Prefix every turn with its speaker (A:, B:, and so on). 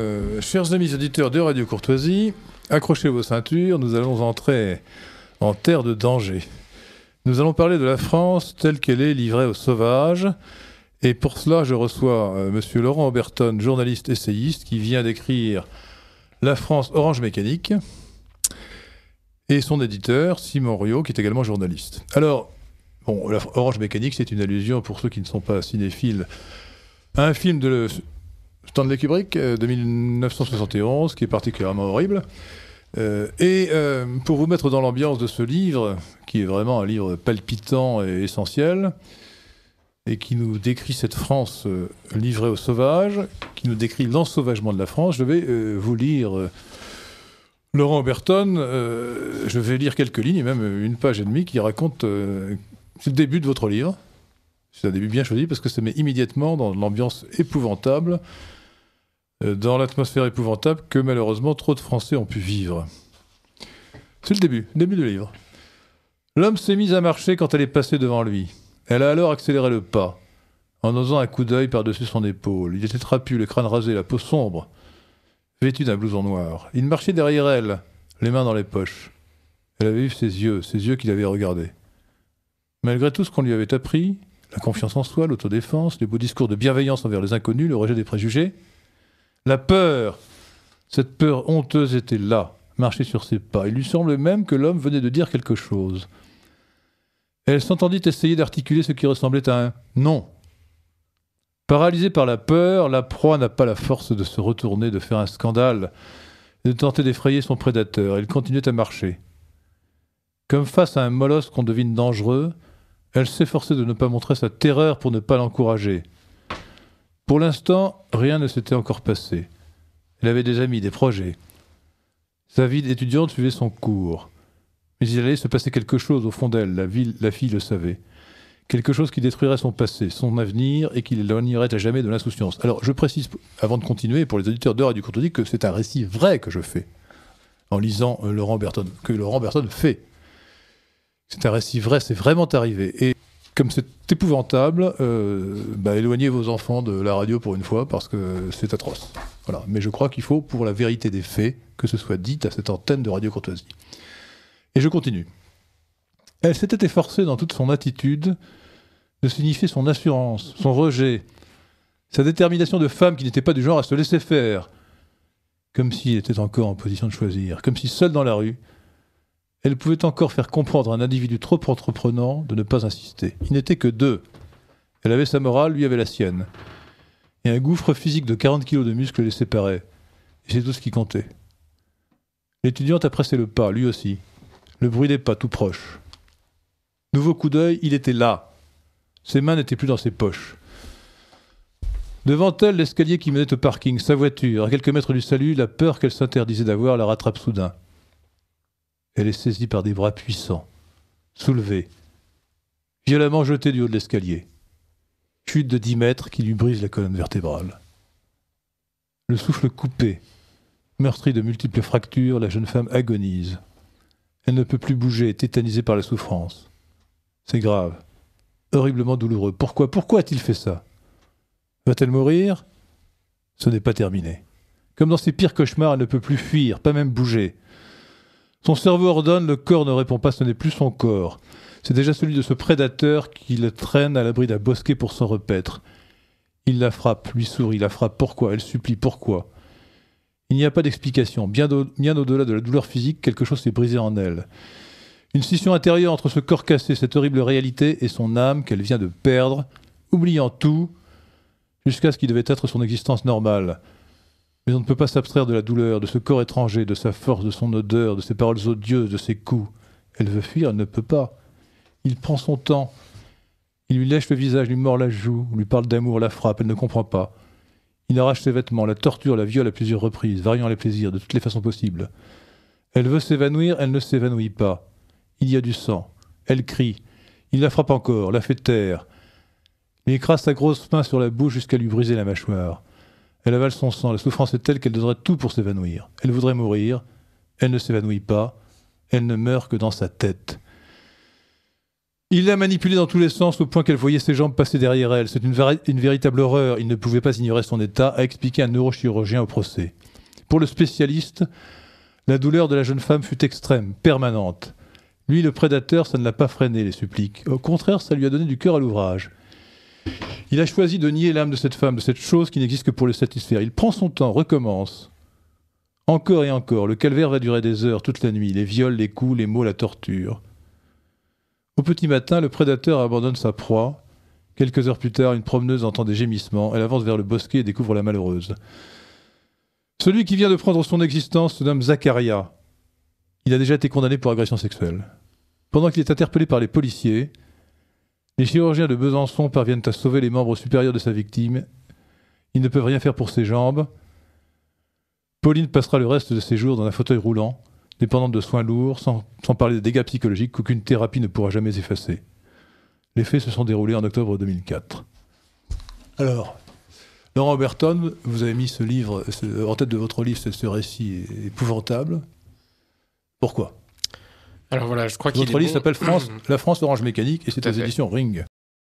A: Euh, chers amis auditeurs de Radio Courtoisie, accrochez vos ceintures, nous allons entrer en terre de danger. Nous allons parler de la France telle qu'elle est livrée aux sauvages. Et pour cela, je reçois euh, M. Laurent Oberton, journaliste essayiste, qui vient d'écrire La France Orange Mécanique, et son éditeur, Simon Rio, qui est également journaliste. Alors, bon, Orange Mécanique, c'est une allusion pour ceux qui ne sont pas cinéphiles. Un film de Stanley Kubrick euh, de 1971, qui est particulièrement horrible. Euh, et euh, pour vous mettre dans l'ambiance de ce livre, qui est vraiment un livre palpitant et essentiel, et qui nous décrit cette France livrée aux sauvages, qui nous décrit l'ensauvagement de la France, je vais vous lire Laurent Oberton, je vais lire quelques lignes, et même une page et demie, qui raconte le début de votre livre. C'est un début bien choisi parce que ça met immédiatement dans l'ambiance épouvantable, euh, dans l'atmosphère épouvantable que malheureusement trop de Français ont pu vivre. C'est le début, début du livre. L'homme s'est mis à marcher quand elle est passée devant lui. Elle a alors accéléré le pas, en osant un coup d'œil par-dessus son épaule. Il était trapu, le crâne rasé, la peau sombre, vêtu d'un blouson noir. Il marchait derrière elle, les mains dans les poches. Elle avait vu ses yeux, ses yeux qu'il avait regardés. Malgré tout ce qu'on lui avait appris, la confiance en soi, l'autodéfense, les beaux discours de bienveillance envers les inconnus, le rejet des préjugés. La peur, cette peur honteuse était là, marchait sur ses pas. Il lui semblait même que l'homme venait de dire quelque chose. Elle s'entendit essayer d'articuler ce qui ressemblait à un non. Paralysée par la peur, la proie n'a pas la force de se retourner, de faire un scandale, de tenter d'effrayer son prédateur. Elle continuait à marcher. Comme face à un molosse qu'on devine dangereux, elle s'efforçait de ne pas montrer sa terreur pour ne pas l'encourager. Pour l'instant, rien ne s'était encore passé. Elle avait des amis, des projets. Sa vie d'étudiante suivait son cours. Mais il allait se passer quelque chose au fond d'elle, la, la, fille le savait. Quelque chose qui détruirait son passé, son avenir, et qui l'éloignerait à jamais de l'insouciance. Alors, je précise, avant de continuer, pour les auditeurs d'heure et du contre-dit, que c'est un récit vrai que je fais, en lisant euh, Laurent Berton, que Laurent Berton fait. C'est un récit vrai, c'est vraiment arrivé. Et comme c'est épouvantable, euh, bah, éloignez vos enfants de la radio pour une fois parce que c'est atroce. Voilà. Mais je crois qu'il faut, pour la vérité des faits, que ce soit dit à cette antenne de Radio Courtoisie. Et je continue. Elle s'était efforcée dans toute son attitude de signifier son assurance, son rejet, sa détermination de femme qui n'était pas du genre à se laisser faire, comme si était encore en position de choisir, comme si seule dans la rue, elle pouvait encore faire comprendre à un individu trop entreprenant de ne pas insister. Il n'était que deux. Elle avait sa morale, lui avait la sienne. Et un gouffre physique de 40 kilos de muscles les séparait. Et c'est tout ce qui comptait. L'étudiante appréciait le pas, lui aussi. Le bruit des pas tout proche. Nouveau coup d'œil, il était là. Ses mains n'étaient plus dans ses poches. Devant elle, l'escalier qui menait au parking, sa voiture, à quelques mètres du salut, la peur qu'elle s'interdisait d'avoir la rattrape soudain. Elle est saisie par des bras puissants, soulevée, violemment jetée du haut de l'escalier. Chute de dix mètres qui lui brise la colonne vertébrale. Le souffle coupé, meurtrie de multiples fractures, la jeune femme agonise. Elle ne peut plus bouger, tétanisée par la souffrance. C'est grave, horriblement douloureux. Pourquoi Pourquoi a-t-il fait ça Va-t-elle mourir Ce n'est pas terminé. Comme dans ses pires cauchemars, elle ne peut plus fuir, pas même bouger. Son cerveau ordonne, le corps ne répond pas, ce n'est plus son corps. C'est déjà celui de ce prédateur qui le traîne à l'abri d'un bosquet pour s'en repaître. Il la frappe, lui sourit, la frappe pourquoi, elle supplie pourquoi. Il n'y a pas d'explication. Bien, bien au-delà de la douleur physique, quelque chose s'est brisé en elle. Une scission intérieure entre ce corps cassé, cette horrible réalité, et son âme qu'elle vient de perdre, oubliant tout, jusqu'à ce qui devait être son existence normale mais on ne peut pas s'abstraire de la douleur, de ce corps étranger, de sa force, de son odeur, de ses paroles odieuses, de ses coups. Elle veut fuir, elle ne peut pas. Il prend son temps. Il lui lèche le visage, lui mord la joue, lui parle d'amour, la frappe, elle ne comprend pas. Il arrache ses vêtements, la torture, la viole à plusieurs reprises, variant les plaisirs de toutes les façons possibles. Elle veut s'évanouir, elle ne s'évanouit pas. Il y a du sang. Elle crie. Il la frappe encore, la fait taire. Il écrase sa grosse main sur la bouche jusqu'à lui briser la mâchoire. Elle avale son sang, la souffrance est telle qu'elle donnerait tout pour s'évanouir. Elle voudrait mourir, elle ne s'évanouit pas, elle ne meurt que dans sa tête. Il l'a manipulée dans tous les sens au point qu'elle voyait ses jambes passer derrière elle. C'est une, une, véritable horreur. Il ne pouvait pas ignorer son état, a expliqué un neurochirurgien au procès. Pour le spécialiste, la douleur de la jeune femme fut extrême, permanente. Lui, le prédateur, ça ne l'a pas freiné, les suppliques. Au contraire, ça lui a donné du cœur à l'ouvrage. Il a choisi de nier l'âme de cette femme, de cette chose qui n'existe que pour le satisfaire. Il prend son temps, recommence. Encore et encore, le calvaire va durer des heures, toute la nuit, les viols, les coups, les maux, la torture. Au petit matin, le prédateur abandonne sa proie. Quelques heures plus tard, une promeneuse entend des gémissements, elle avance vers le bosquet et découvre la malheureuse. Celui qui vient de prendre son existence se nomme Zacharia. Il a déjà été condamné pour agression sexuelle. Pendant qu'il est interpellé par les policiers, les chirurgiens de Besançon parviennent à sauver les membres supérieurs de sa victime. Ils ne peuvent rien faire pour ses jambes. Pauline passera le reste de ses jours dans un fauteuil roulant, dépendante de soins lourds, sans, parler des dégâts psychologiques qu'aucune thérapie ne pourra jamais effacer. Les faits se sont déroulés en octobre 2004. Alors, Laurent Oberton, vous avez mis ce livre, en tête de votre livre, ce récit épouvantable. Pourquoi alors voilà, je crois qu'il. Notre liste s'appelle France, La France Orange Mécanique et c'est aux éditions Ring.